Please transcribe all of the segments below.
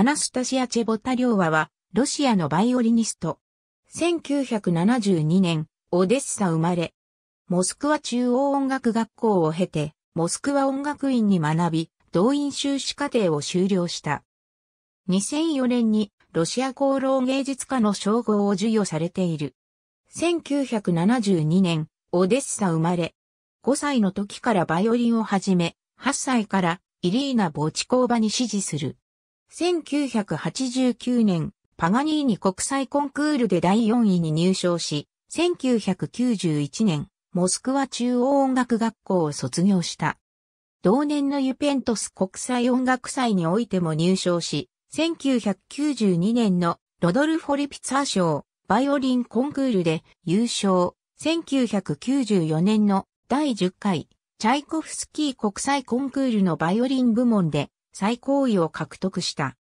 アナスタシア・チェボタリョーワは、ロシアのバイオリニスト。1972年、オデッサ生まれ。モスクワ中央音楽学校を経て、モスクワ音楽院に学び、動員修士課程を修了した。2004年にロシア功労芸術家の称号を授与されている。1972年、オデッサ生まれ。5歳の時からバイオリンを始め、8歳からイリーナ・ボチコーバに指示する。1989年、パガニーニ国際コンクールで第4位に入賞し、1991年、モスクワ中央音楽学校を卒業した。同年のユペントス国際音楽祭においても入賞し、1992年のロドルフォ・リピツァー賞、バイオリンコンクールで優勝。1994年の第10回、チャイコフスキー国際コンクールのバイオリン部門で最高位を獲得した。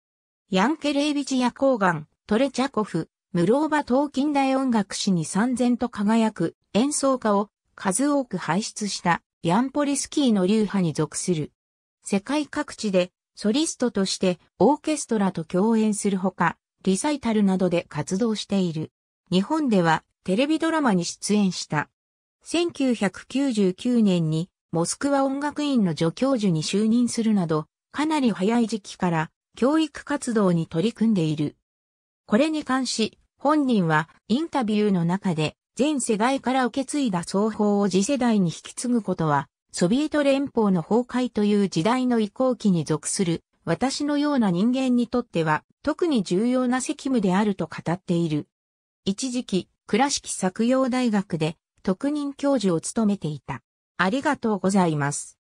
ヤンケレイビチー高岩、トレチャコフ、ムローバ等近代音楽史に三千と輝く演奏家を数多く輩出したヤンポリスキーの流派に属する。世界各地でソリストとしてオーケストラと共演するほか、リサイタルなどで活動している。日本ではテレビドラマに出演した。1999年にモスクワ音楽院の助教授に就任するなど、かなり早い時期から教育活動に取り組んでいる。これに関し、本人はインタビューの中で全世代から受け継いだ奏法を次世代に引き継ぐことは、ソビエト連邦の崩壊という時代の移行期に属する、私のような人間にとっては、特に重要な責務であると語っている。一時期、倉敷作用大学で、特任教授を務めていた。ありがとうございます。